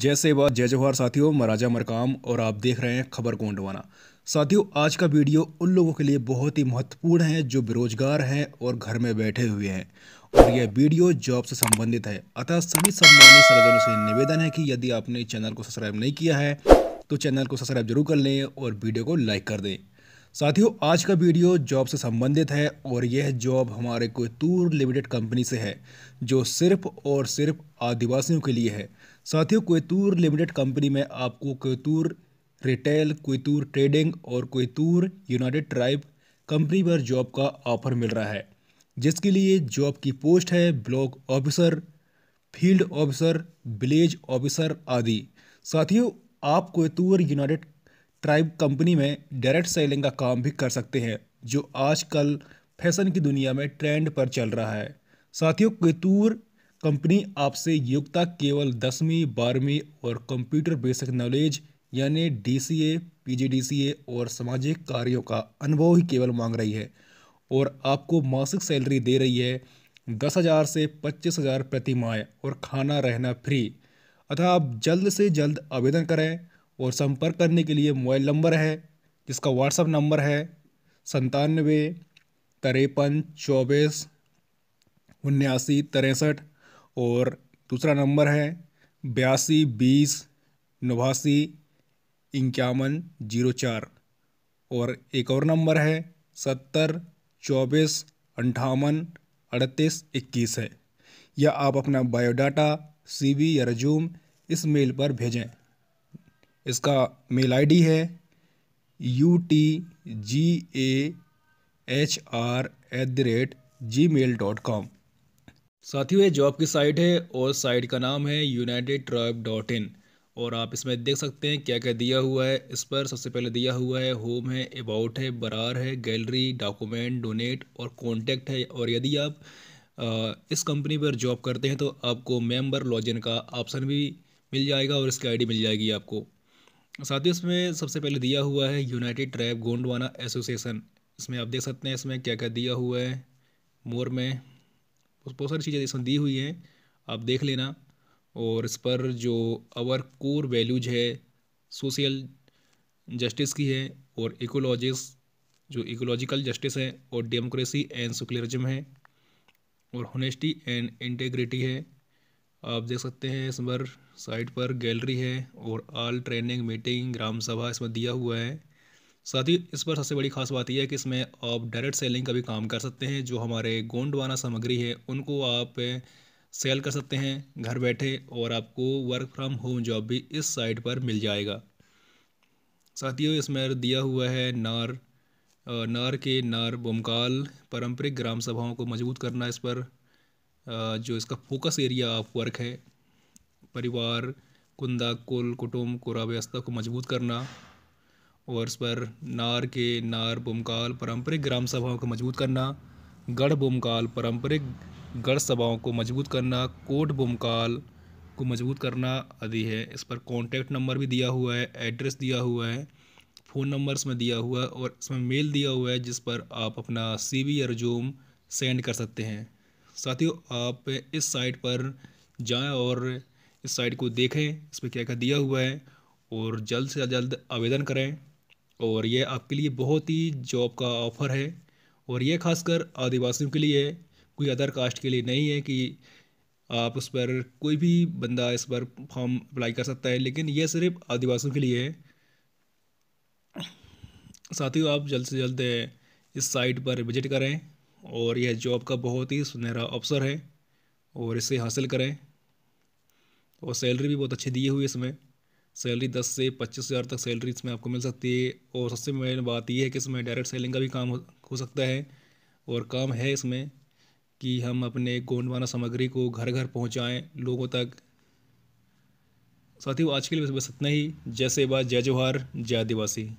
जैसे बात जय जवाहर साथियों राजा मरकाम और आप देख रहे हैं खबर गोंडवाना साथियों आज का वीडियो उन लोगों के लिए बहुत ही महत्वपूर्ण है जो बेरोजगार हैं और घर में बैठे हुए हैं और यह वीडियो जॉब से संबंधित है अतः सभी सम्मानित सर्जनों से निवेदन है कि यदि आपने चैनल को सब्सक्राइब नहीं किया है तो चैनल को सब्सक्राइब जरूर कर लें और वीडियो को लाइक कर दें साथियों आज का वीडियो जॉब से संबंधित है और यह जॉब हमारे टूर लिमिटेड कंपनी से है जो सिर्फ और सिर्फ आदिवासियों के लिए है साथियों कोयतूर लिमिटेड कंपनी में आपको कोयतूर रिटेल कोयतूर ट्रेडिंग और कोयतूर यूनाइटेड ट्राइब कंपनी पर जॉब का ऑफर मिल रहा है जिसके लिए जॉब की पोस्ट है block officer field officer village officer आदि साथियों आप कोयतूर यूनाइटेड ट्राइब कंपनी में डायरेक्ट सेलिंग का काम भी कर सकते हैं जो आजकल फैशन की दुनिया में ट्रेंड पर चल रहा है साथियों कोयतूर कंपनी आपसे योग्यता केवल दसवीं बारहवीं और कंप्यूटर बेसिक नॉलेज यानी D C A P G D C A और सामाजिक कार्यों का अनुभव ही केवल मांग रही है और आपको मासिक सैलरी दे रही है दस हज़ार से पच्चीस हज़ार प्रति माह और खाना रहना फ्री अतः आप जल्द से जल्द आवेदन करें और संपर्क करने के लिए मोबाइल नंबर है जिसका व्हाट्सअप नंबर है संतानवे तिरपन चौबीस उन्यासी तिरसठ और दूसरा नंबर है बयासी बीस नवासी इक्यावन जीरो चार और एक और नंबर है सत्तर चौबीस अंठावन अड़तीस इक्कीस है या आप अपना बायोडाटा सीवी या रजूम इस मेल पर भेजें इसका मेल आईडी है U T G A H R at the rate Gmail dot com साथियों ये जॉब की साइट है और साइट का नाम है यूनाइटेड ट्राइब डॉट इन और आप इसमें देख सकते हैं क्या क्या दिया हुआ है इस पर सबसे पहले दिया हुआ है होम है अबाउट है बरार है गैलरी डॉक्यूमेंट डोनेट और कॉन्टैक्ट है और यदि आप आ, इस कंपनी पर जॉब करते हैं तो आपको मेंबर लॉजिन का ऑप्शन भी मिल जाएगा और इसकी आईडी मिल जाएगी आपको साथ ही इसमें सबसे पहले दिया हुआ है यूनाइटेड ट्राइब गोंडवाना एसोसिएशन इसमें आप देख सकते हैं इसमें क्या क्या दिया हुआ है मोर में बहुत सारी चीज़ें इसमें दी हुई हैं आप देख लेना और इस पर जो अवर कोर वैल्यूज है सोशल जस्टिस की है और इकोलॉजिस जो इकोलॉजिकल जस्टिस है और डेमोक्रेसी एंड सेकुलरिज्म है और होनेस्टी एंड इंटेग्रिटी है आप देख सकते हैं इस पर साइट पर गैलरी है और आल ट्रेनिंग मीटिंग ग्राम सभा इसमें दिया हुआ है साथ ही इस पर सबसे बड़ी खास बात यह है कि इसमें आप डायरेक्ट सेलिंग का भी काम कर सकते हैं जो हमारे गोंडवाना सामग्री है उनको आप सेल कर सकते हैं घर बैठे और आपको वर्क फ्रॉम होम जॉब भी इस साइट पर मिल जाएगा साथियों इसमें दिया हुआ है नार नार के नार बोमकाल पारंपरिक ग्राम सभाओं को मजबूत करना इस पर जो इसका फोकस एरिया ऑफ वर्क है परिवार कुंदा कुल कुटुम्ब कुरा व्यवस्था को मजबूत करना और इस पर नार के नार बुमकाल पारंपरिक ग्राम सभाओं को मजबूत करना गढ़ बुमकाल पारंपरिक गढ़ सभाओं को मजबूत करना कोट बुमकाल को मजबूत करना आदि है इस पर कॉन्टैक्ट नंबर भी दिया हुआ है एड्रेस दिया हुआ है फ़ोन नंबर इसमें दिया हुआ है और इसमें मेल दिया हुआ है जिस पर आप अपना सी वी या रिज्यूम सेंड कर सकते हैं साथियों आप इस साइट पर जाएं और इस साइट को देखें इस पर क्या क्या दिया हुआ है और जल्द से जल्द आवेदन करें और ये आपके लिए बहुत ही जॉब का ऑफ़र है और ये खासकर आदिवासियों के लिए है कोई अदर कास्ट के लिए नहीं है कि आप उस पर कोई भी बंदा इस पर फॉर्म अप्लाई कर सकता है लेकिन यह सिर्फ आदिवासियों के लिए है साथियों आप जल्द से जल्द इस साइट पर विजिट करें और यह जॉब का बहुत ही सुनहरा अवसर है और इसे हासिल करें और सैलरी भी बहुत अच्छी दी हुई है इसमें सैलरी दस से पच्चीस हज़ार तक सैलरी इसमें आपको मिल सकती है और सबसे मेन बात यह है कि इसमें डायरेक्ट सेलिंग का भी काम हो सकता है और काम है इसमें कि हम अपने गोंडवाना सामग्री को घर घर पहुँचाएँ लोगों तक साथियों आज के लिए बस इतना ही जय बात जय जवाहर जय आदिवासी